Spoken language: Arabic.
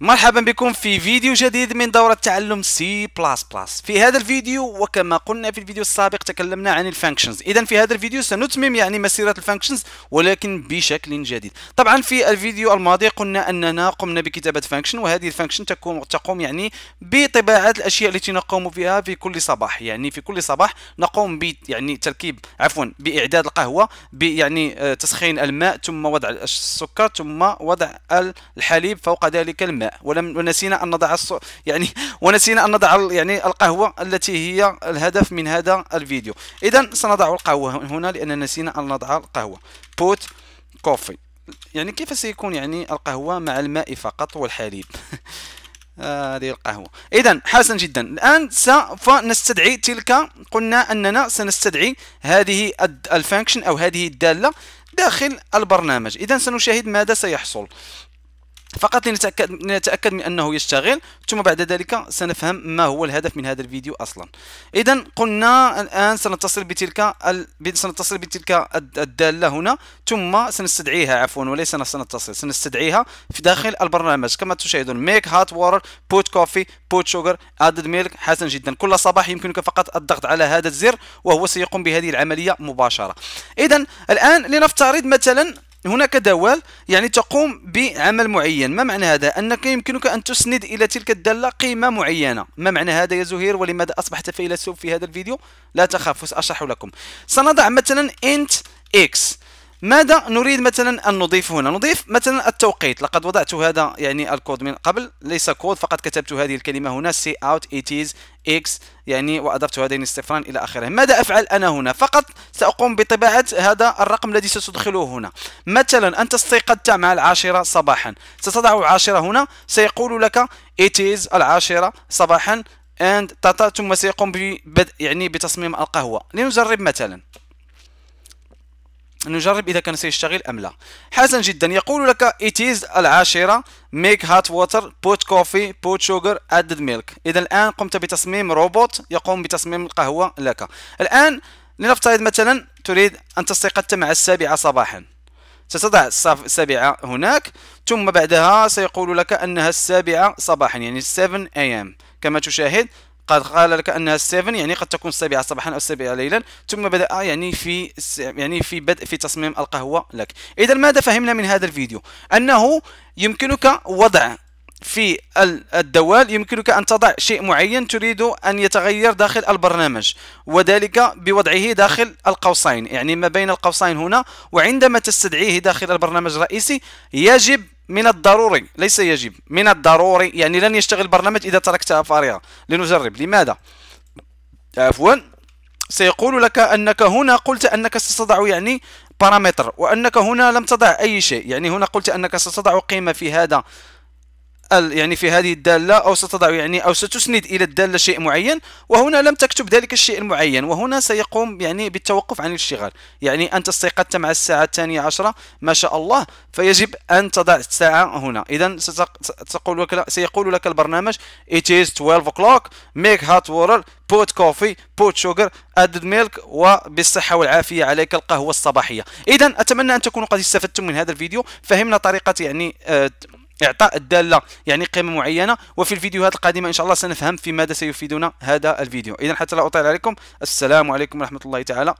مرحبا بكم في فيديو جديد من دورة تعلم سي بلاس بلاس في هذا الفيديو وكما قلنا في الفيديو السابق تكلمنا عن الفانكشنز إذا في هذا الفيديو سنتمم يعني مسيرة الفانكشنز ولكن بشكل جديد طبعا في الفيديو الماضي قلنا أننا قمنا بكتابة فانكشن وهذه الفانكشن تقوم تقوم يعني بطباعة الأشياء التي نقوم بها في كل صباح يعني في كل صباح نقوم ب يعني تركيب عفوا بإعداد القهوة يعني آه، تسخين الماء ثم وضع السكر ثم وضع الحليب فوق ذلك الماء ولم ونسينا ان نضع الص... يعني ونسينا ان نضع يعني القهوه التي هي الهدف من هذا الفيديو اذا سنضع القهوه هنا لان نسينا ان نضع القهوه بوت كوفي يعني كيف سيكون يعني القهوه مع الماء فقط والحليب آه، هذه آه القهوة إذا حسن جدا الآن سوف نستدعي تلك قلنا أننا سنستدعي هذه الفانكشن أو هذه الدالة داخل البرنامج إذا سنشاهد ماذا سيحصل فقط لنتأكد, لنتأكد من أنه يشتغل ثم بعد ذلك سنفهم ما هو الهدف من هذا الفيديو أصلا إذا قلنا الآن سنتصل بتلك ال... سنتصل بتلك الدالة هنا ثم سنستدعيها عفوا وليس سنتصل سنستدعيها في داخل البرنامج كما تشاهدون ميك هات وورر بوت كوفي بوت شوغر ادد ميلك حسن جدا كل صباح يمكنك فقط الضغط على هذا الزر وهو سيقوم بهذه العملية مباشرة إذا الآن لنفترض مثلا هناك دوال يعني تقوم بعمل معين ما معنى هذا انك يمكنك ان تسند الى تلك الداله قيمه معينه ما معنى هذا يا زهير ولماذا اصبحت فيلسوف في هذا الفيديو لا تخاف ساشرح لكم سنضع مثلا انت اكس ماذا نريد مثلا ان نضيف هنا نضيف مثلا التوقيت لقد وضعت هذا يعني الكود من قبل ليس كود فقط كتبت هذه الكلمه هنا سي اوت ات از اكس يعني واضفت هذين الصفران الى اخره ماذا افعل انا هنا فقط ساقوم بطباعه هذا الرقم الذي ستدخله هنا مثلا انت استيقظت مع العاشره صباحا ستضع عاشره هنا سيقول لك ات از العاشره صباحا اند ثم سيقوم ببدء يعني بتصميم القهوه لنجرب مثلا نجرب اذا كان سيشتغل ام لا حسن جدا يقول لك اتيز العاشره ميك هات water بوت كوفي بوت sugar add ميلك اذا الان قمت بتصميم روبوت يقوم بتصميم القهوه لك الان لنفترض مثلا تريد ان تستيقظت مع السابعه صباحا ستضع السابعة هناك ثم بعدها سيقول لك أنها السابعة صباحا يعني 7 am كما تشاهد قد قال لك انها 7 يعني قد تكون السابعه صباحا او السابعه ليلا ثم بدا آه، يعني في يعني في بدء في تصميم القهوه لك اذا ماذا فهمنا من هذا الفيديو انه يمكنك وضع في الدوال يمكنك أن تضع شيء معين تريد أن يتغير داخل البرنامج وذلك بوضعه داخل القوسين يعني ما بين القوسين هنا وعندما تستدعيه داخل البرنامج الرئيسي يجب من الضروري ليس يجب من الضروري يعني لن يشتغل البرنامج إذا تركتها فارغة لنجرب لماذا عفوا سيقول لك أنك هنا قلت أنك ستضع يعني بارامتر وأنك هنا لم تضع أي شيء يعني هنا قلت أنك ستضع قيمة في هذا يعني في هذه الدالة أو ستضع يعني أو ستسند إلى الدالة شيء معين وهنا لم تكتب ذلك الشيء المعين وهنا سيقوم يعني بالتوقف عن الاشتغال يعني أنت استيقظت مع الساعة الثانية عشرة ما شاء الله فيجب أن تضع الساعة هنا إذا ستقول لك سيقول لك البرنامج it is 12 o'clock make hot water put coffee put sugar add milk وبالصحة والعافية عليك القهوة الصباحية إذا أتمنى أن تكونوا قد استفدتم من هذا الفيديو فهمنا طريقة يعني آه إعطاء الدالة يعني قيمة معينة وفي الفيديوهات القادمة إن شاء الله سنفهم في ماذا سيفيدنا هذا الفيديو إذا حتى لا أطيل عليكم السلام عليكم ورحمة الله تعالى